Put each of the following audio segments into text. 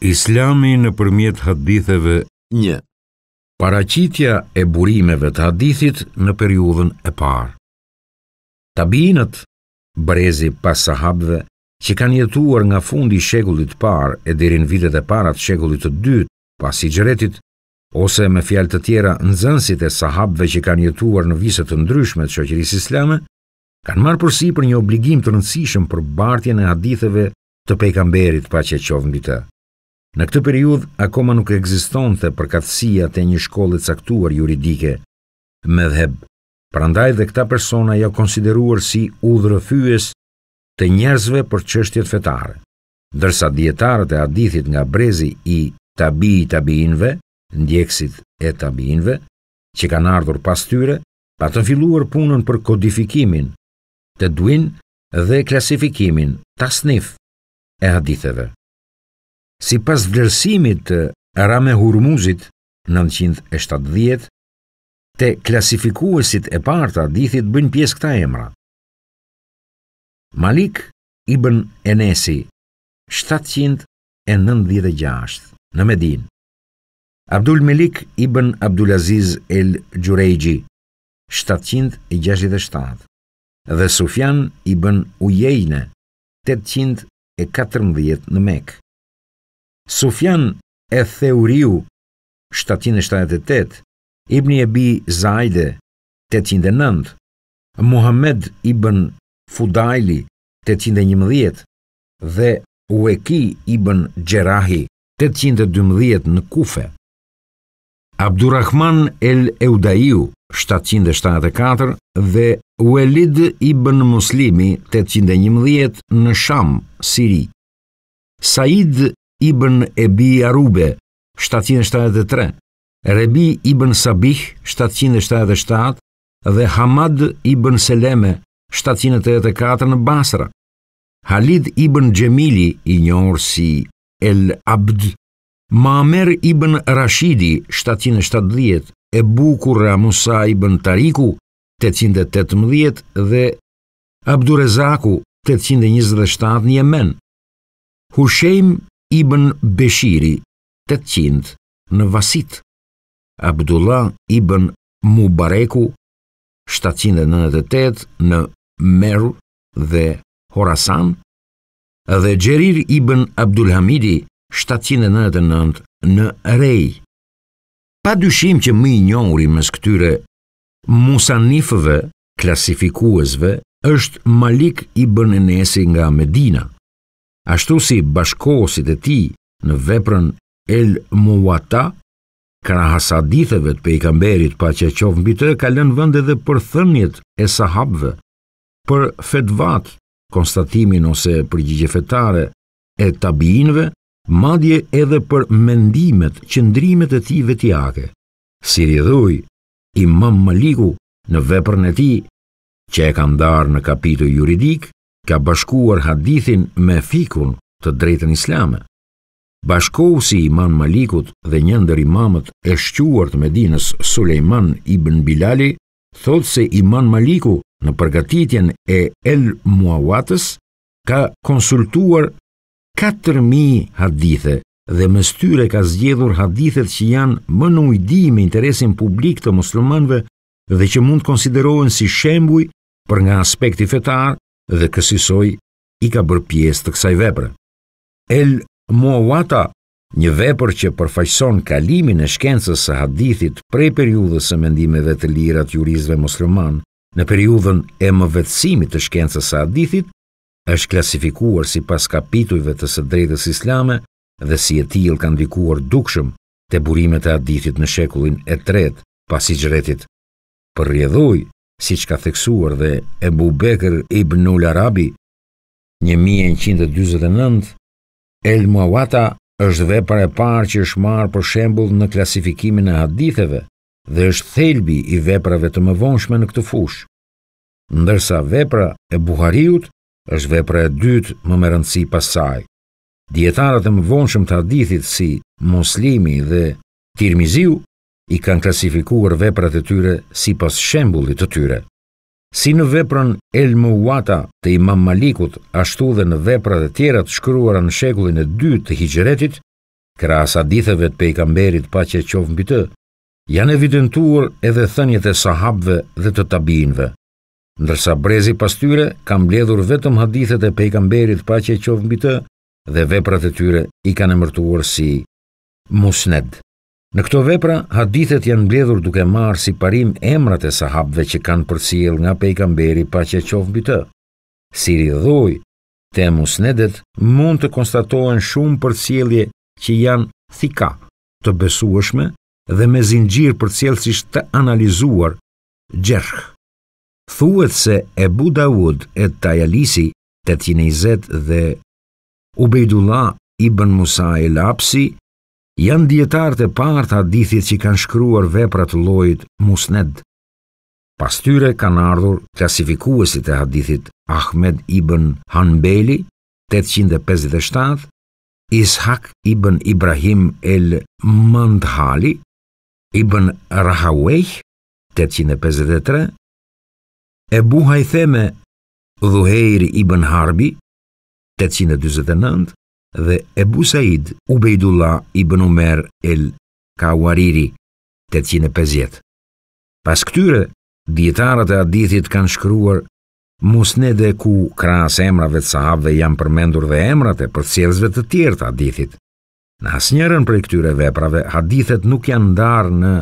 Islami në përmjet haditheve një Paracitja e burimeve të hadithit në periudhën e parë Tabinët, brezi pas sahabëve, që kanë jetuar nga fundi i shekullit parë e deri në vitet e para të shekullit të dytë pas gjëretit, ose me fjalë të tjera, nxënësit e sahabëve që kanë jetuar në vise të ndryshme të shoqërisë islame, kanë marrë përsipër një obligim të rëndësishëm për bartjen e haditheve të pejgamberit paqja qoftë mbi të. Në këtë periud, akoma nuk egziston të përkathësia të një shkollet saktuar juridike me dheb, prandaj dhe këta persona ja konsideruar si udhërëfyës të njerëzve për qështjet fetare. Dërsa djetarët e adithit nga brezi i tabi i tabiinve, ndjekësit e tabiinve, që kanë ardhur pas tyre, pa të filluar punën për kodifikimin, të duin dhe klasifikimin, tasnif e haditheve. Si pas vlerësimit të Rame Hurmuzit 970, te klasifikuesit e parta dithit bënë pjesë këta emra. Malik i bën Enesi 796 në Medin. Abdul Melik i bën Abdulaziz El Gjurejgji 767 dhe Sufjan i bën Ujejne 814 në Mekë. Sufjan e Theuriu, 778, Ibni e Bi Zajde, 809, Muhammed Ibn Fudajli, 811, dhe Ueki Ibn Gjerahi, 812 në kufe. Abdurrahman El Eudaiu, 774, dhe Uelid Ibn Muslimi, 811 në Sham, Siri. Said Ibn Ebi Arube, 773, Rebi Ibn Sabih, 777, dhe Hamad Ibn Seleme, 784 në Basra. Halid Ibn Gjemili, i njërë si El Abd, Maamer Ibn Rashidi, 770, Ebu Kurra Musa Ibn Tariku, 818 dhe Abdurezaku, 827 një men. Husheim Ibn Beshiri, 800, në Vasit, Abdullah Ibn Mubareku, 798, në Meru dhe Horasan, dhe Gjerir Ibn Abdulhamidi, 799, në Rej. Pa dyshim që më i njohuri mes këtyre musanifëve, klasifikuesve, është Malik Ibn Enesi nga Medina, ashtu si bashkohësit e ti në veprën El Muata, hasaditheve të pejkamberit pa që qovë mbi të ka lënë vënde dhe për thënjet e sahabve, për fedvat, konstatimin ose përgjigje fetare e tabinve, madje edhe për mendimet, qëndrimet e ti vetjake. Si rridhuj, imam Maliku në veprën e ti, që e ka ndarë në kapitu juridikë, ka bashkuar hadithin me fikun të drejtën islame. Bashkohu si iman Malikut dhe njëndër imamët e shquart me dinës Suleiman ibn Bilali, thot se iman Maliku në përgatitjen e El Muawatës ka konsultuar 4.000 hadithe dhe më styre ka zgjedhur hadithet që janë më në ujdi me interesin publik të muslimanve dhe që mund konsiderohen si shembuj për nga aspekti fetar, dhe kësisoj i ka bërë pjesë të kësaj vepre. El Muawata, një vepër që përfaqëson kalimin e shkencës së hadithit prej periudhës së mendimeve të lira të juristëve musliman në periudhën e mëvetësimit të shkencës së hadithit, është klasifikuar si pas kapitujve të së drejtës islame dhe si e til kanë dikuar dukshëm të burimet e hadithit në shekullin e tret pas i gjretit. Për rjedhuj si që ka theksuar dhe Ebu Bekër ibn Ul Arabi, 1129, El Muawata është vepra e parë që është marë për shembul në klasifikimin e haditheve dhe është thelbi i veprave të më vonshme në këtë fush. Ndërsa vepra e Buhariut është vepra e dytë më më rëndësi pasaj. Djetarët e më vonshme të hadithit si Moslimi dhe Tirmiziu i kanë klasifikuar veprat e tyre si pas shembulit të tyre. Si në veprën El Muwata të Imam Malikut, ashtu dhe në veprat e tjera të shkruara në shekullin e 2 të Hijretit, krahas haditheve të pejgamberit pa që qof mbi të, janë evidentuar edhe thënjet e sahabëve dhe të tabiinëve. Ndërsa brezi pas tyre ka mbledhur vetëm hadithet e pejgamberit pa që qof mbi të dhe veprat e tyre i kanë emërtuar si Musned. Në këto vepra, hadithet janë mbledhur duke marë si parim emrat e sahabve që kanë përsil nga pejkamberi pa që qovë bitë. Si rridhuj, te musnedet mund të konstatohen shumë përsilje që janë thika, të besueshme dhe me zingjirë përsilësisht të analizuar gjerëh. Thuet se Ebu Dawud e Tajalisi, të tjinejzet dhe Ubejdullah ibn Musa e Lapsi, janë djetarët e partë hadithit që kanë shkruar veprat lojit Musned. Pas tyre kanë ardhur klasifikuesit e hadithit Ahmed ibn Hanbeli, 857, Ishak ibn Ibrahim el Mandhali, ibn Rahawejh, 853, e theme Dhuhejri ibn Harbi, 829, dhe Ebu Said Ibn i bënumer El Kawariri, 850. Pas këtyre, djetarët e adithit kanë shkryuar musnede ku kras emrave të sahave janë përmendur dhe emrate për cilësve të tjerë të adithit. Në asë njërën për këtyre veprave, adithet nuk janë ndarë në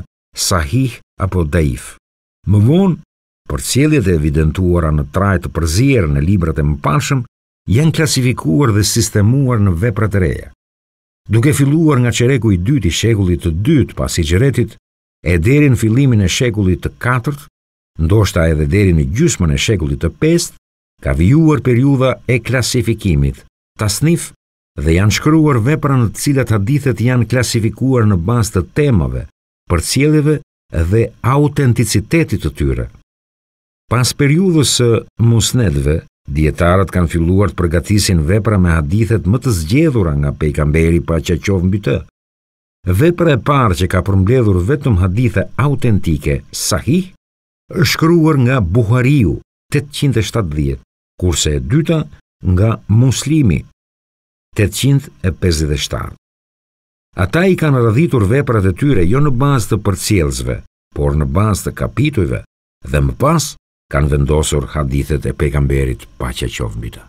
sahih apo daif. Më vonë, për cilët e evidentuara në trajtë përzirë në librat e më pashëm, janë klasifikuar dhe sistemuar në veprat e reja. Duke filluar nga qereku i dytë i shekullit të dytë pas gjëretit, e deri në fillimin e shekullit të katërt, ndoshta edhe deri në gjysmën e shekullit të pestë, ka vijuar periudha e klasifikimit, tasnif dhe janë shkruar vepra në të cilat hadithet janë klasifikuar në bazë të temave, përcjellive dhe autenticitetit të tyre. Pas periudhës së musnedve, Dietarët kanë filluar të përgatisin vepra me hadithet më të zgjedhura nga pejgamberi pa që qof mbi të. Vepra e parë që ka përmbledhur vetëm hadithe autentike, sahih, është shkruar nga Buhariu 870, kurse e dyta nga Muslimi 857. Ata i kanë radhitur veprat e tyre jo në bazë të përcjellësve, por në bazë të kapitujve dhe më pas kanë vendosur hadithet e pejgamberit paqja qof mbi të.